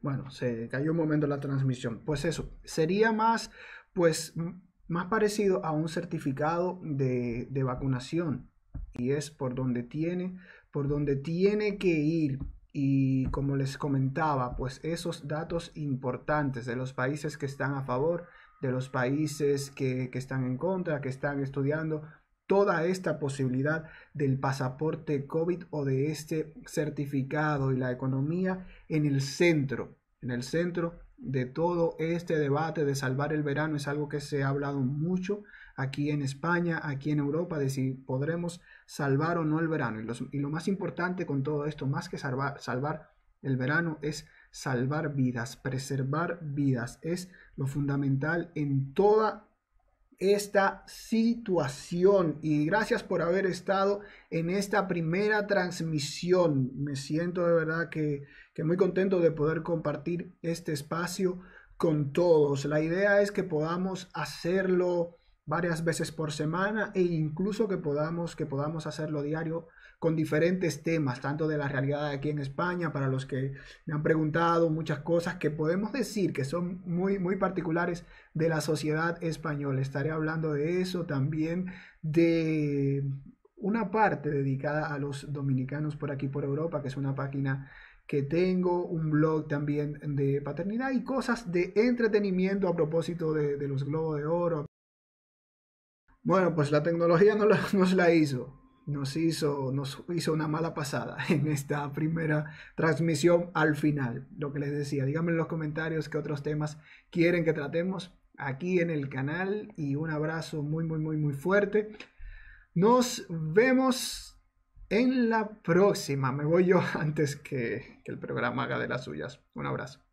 Bueno, se cayó un momento la transmisión. Pues eso, sería más, pues, más parecido a un certificado de, de vacunación. Y es por donde tiene, por donde tiene que ir y como les comentaba, pues esos datos importantes de los países que están a favor, de los países que, que, están en contra, que están estudiando toda esta posibilidad del pasaporte COVID o de este certificado y la economía en el centro, en el centro de todo este debate de salvar el verano es algo que se ha hablado mucho aquí en España, aquí en Europa, de si podremos salvar o no el verano. Y, lo más importante con todo esto, más que salvar, salvar el verano, es salvar vidas, preservar vidas. Es lo fundamental en toda esta situación y gracias por haber estado en esta primera transmisión. Me siento de verdad que, que, muy contento de poder compartir este espacio con todos. La idea es que podamos hacerlo varias veces por semana e incluso que podamos, que podamos hacerlo diario con diferentes temas, tanto de la realidad aquí en España, para los que me han preguntado muchas cosas que podemos decir que son muy, muy particulares de la sociedad española. Estaré hablando de eso también, de una parte dedicada a los dominicanos por aquí, por Europa, que es una página que tengo, un blog también de paternidad y cosas de entretenimiento a propósito de, los globos de oro, bueno, pues la tecnología no nos la hizo, nos hizo, nos hizo una mala pasada en esta primera transmisión al final, lo que les decía. Díganme en los comentarios qué otros temas quieren que tratemos aquí en el canal y un abrazo muy, muy, muy, muy fuerte. Nos vemos en la próxima. Me voy yo antes que el programa haga de las suyas. Un abrazo.